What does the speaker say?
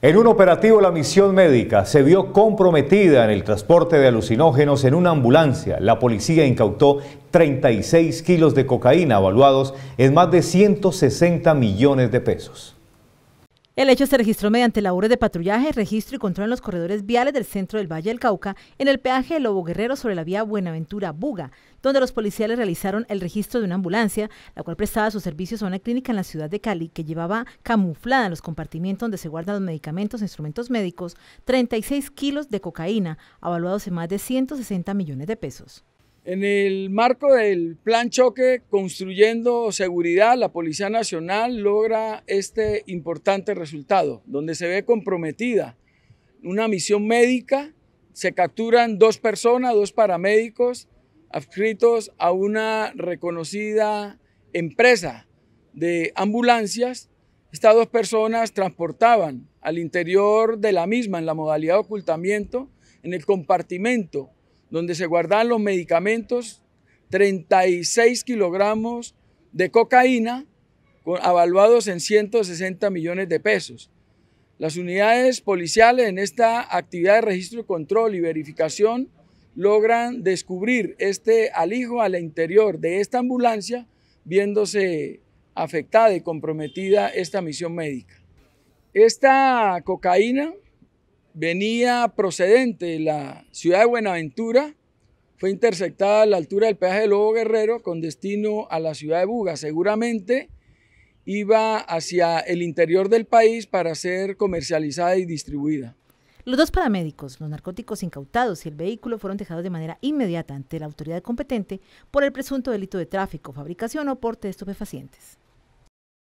En un operativo la misión médica se vio comprometida en el transporte de alucinógenos en una ambulancia. La policía incautó 36 kilos de cocaína evaluados en más de 160 millones de pesos. El hecho se registró mediante labores de patrullaje, registro y control en los corredores viales del centro del Valle del Cauca, en el peaje de Lobo Guerrero sobre la vía Buenaventura-Buga, donde los policiales realizaron el registro de una ambulancia, la cual prestaba sus servicios a una clínica en la ciudad de Cali, que llevaba camuflada en los compartimientos donde se guardan los medicamentos e instrumentos médicos 36 kilos de cocaína, avaluados en más de 160 millones de pesos. En el marco del plan choque Construyendo Seguridad, la Policía Nacional logra este importante resultado, donde se ve comprometida una misión médica, se capturan dos personas, dos paramédicos, adscritos a una reconocida empresa de ambulancias. Estas dos personas transportaban al interior de la misma, en la modalidad de ocultamiento, en el compartimento donde se guardaban los medicamentos, 36 kilogramos de cocaína, avaluados en 160 millones de pesos. Las unidades policiales en esta actividad de registro, control y verificación logran descubrir este alijo al interior de esta ambulancia, viéndose afectada y comprometida esta misión médica. Esta cocaína venía procedente de la ciudad de Buenaventura, fue interceptada a la altura del peaje de Lobo Guerrero con destino a la ciudad de Buga. Seguramente iba hacia el interior del país para ser comercializada y distribuida. Los dos paramédicos, los narcóticos incautados y el vehículo fueron dejados de manera inmediata ante la autoridad competente por el presunto delito de tráfico, fabricación o porte de estupefacientes.